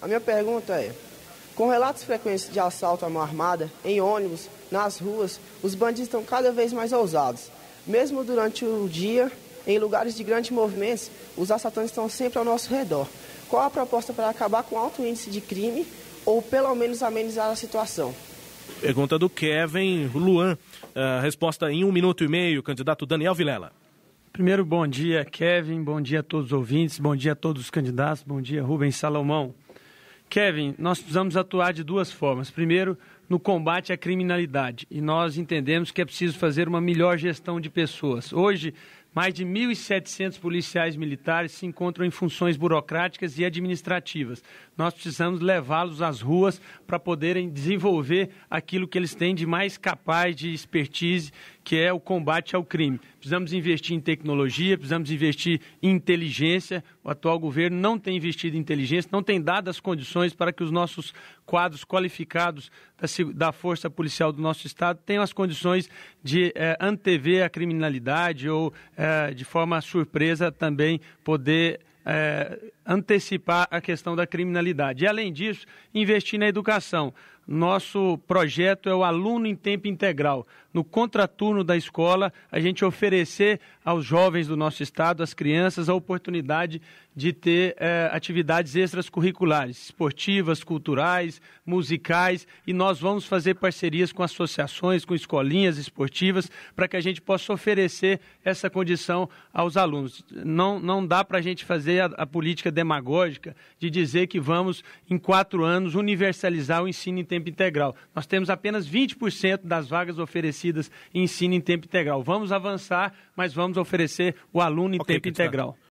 A minha pergunta é: com relatos frequentes de assalto à mão armada, em ônibus, nas ruas, os bandidos estão cada vez mais ousados. Mesmo durante o dia, em lugares de grandes movimentos, os assaltantes estão sempre ao nosso redor. Qual a proposta para acabar com alto índice de crime ou pelo menos amenizar a situação? Pergunta do Kevin Luan. Uh, resposta em um minuto e meio, candidato Daniel Vilela. Primeiro, bom dia, Kevin. Bom dia a todos os ouvintes. Bom dia a todos os candidatos. Bom dia, Rubens Salomão. Kevin, nós precisamos atuar de duas formas. Primeiro, no combate à criminalidade. E nós entendemos que é preciso fazer uma melhor gestão de pessoas. Hoje, mais de 1.700 policiais militares se encontram em funções burocráticas e administrativas. Nós precisamos levá-los às ruas para poderem desenvolver aquilo que eles têm de mais capaz de expertise, que é o combate ao crime. Precisamos investir em tecnologia, precisamos investir em inteligência. O atual governo não tem investido em inteligência, não tem dado as condições para que os nossos quadros qualificados da, força policial do nosso Estado tenham as condições de é, antever a criminalidade ou é, eh, de forma surpresa também poder é, antecipar a questão da criminalidade. E, além disso, investir na educação. Nosso projeto é o aluno em tempo integral. No contraturno da escola, a gente oferecer aos jovens do nosso estado, às crianças, a oportunidade de ter é, atividades extracurriculares, esportivas, culturais, musicais, e nós vamos fazer parcerias com associações, com escolinhas esportivas, para que a gente possa oferecer essa condição aos alunos. Não, não dá para a gente fazer a, a, política demagógica de dizer que vamos, em quatro anos, universalizar o ensino em tempo integral. Nós temos apenas 20% das vagas oferecidas em ensino em tempo integral. Vamos avançar, mas vamos oferecer o aluno em okay, tempo integral.